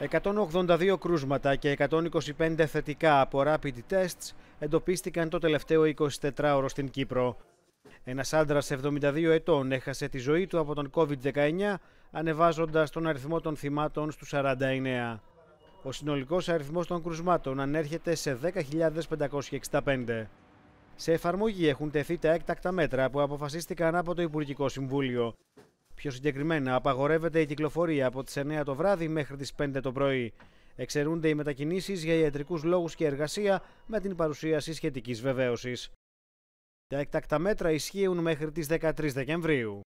182 κρούσματα και 125 θετικά από rapid tests εντοπίστηκαν το τελευταίο 24ωρο στην Κύπρο. Ένας άντρας 72 ετών έχασε τη ζωή του από τον COVID-19, ανεβάζοντας τον αριθμό των θυμάτων στους 49. Ο συνολικός αριθμός των κρουσμάτων ανέρχεται σε 10.565. Σε εφαρμογή έχουν τεθεί τα έκτακτα μέτρα που αποφασίστηκαν από το Υπουργικό Συμβούλιο. Πιο συγκεκριμένα, απαγορεύεται η κυκλοφορία από τις 9 το βράδυ μέχρι τις 5 το πρωί. Εξαιρούνται οι μετακινήσεις για ιατρικούς λόγους και εργασία με την παρουσίαση σχετικής βεβαίωσης. Τα εκτακτά μέτρα ισχύουν μέχρι τις 13 Δεκεμβρίου.